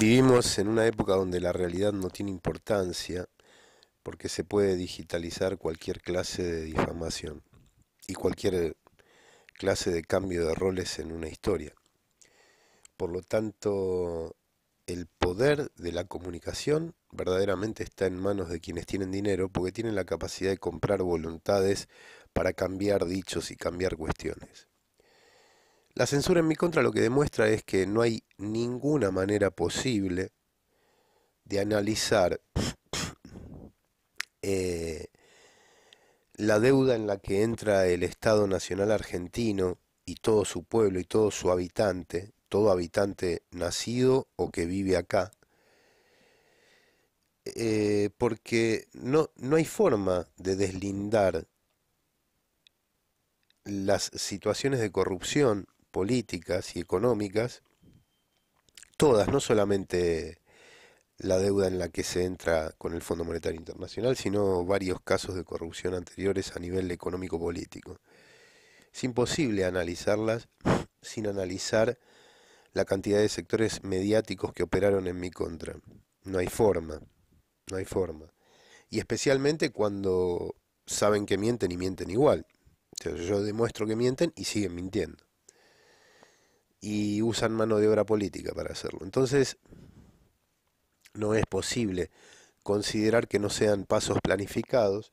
Vivimos en una época donde la realidad no tiene importancia porque se puede digitalizar cualquier clase de difamación y cualquier eh, clase de cambio de roles en una historia. Por lo tanto, el poder de la comunicación verdaderamente está en manos de quienes tienen dinero porque tienen la capacidad de comprar voluntades para cambiar dichos y cambiar cuestiones. La censura en mi contra lo que demuestra es que no hay ninguna manera posible de analizar eh, la deuda en la que entra el Estado Nacional Argentino y todo su pueblo y todo su habitante, todo habitante nacido o que vive acá, eh, porque no, no hay forma de deslindar las situaciones de corrupción políticas y económicas, todas, no solamente la deuda en la que se entra con el Fondo Monetario Internacional, sino varios casos de corrupción anteriores a nivel económico político. Es imposible analizarlas sin analizar la cantidad de sectores mediáticos que operaron en mi contra. No hay forma, no hay forma. Y especialmente cuando saben que mienten y mienten igual. yo demuestro que mienten y siguen mintiendo y usan mano de obra política para hacerlo. Entonces, no es posible considerar que no sean pasos planificados,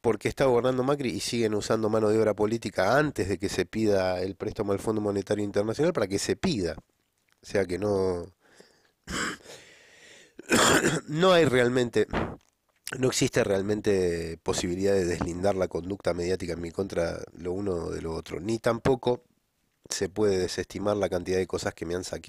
porque está gobernando Macri y siguen usando mano de obra política antes de que se pida el préstamo al Fondo Monetario Internacional para que se pida. O sea que no no hay realmente no existe realmente posibilidad de deslindar la conducta mediática en mi contra lo uno de lo otro, ni tampoco se puede desestimar la cantidad de cosas que me han saqueado.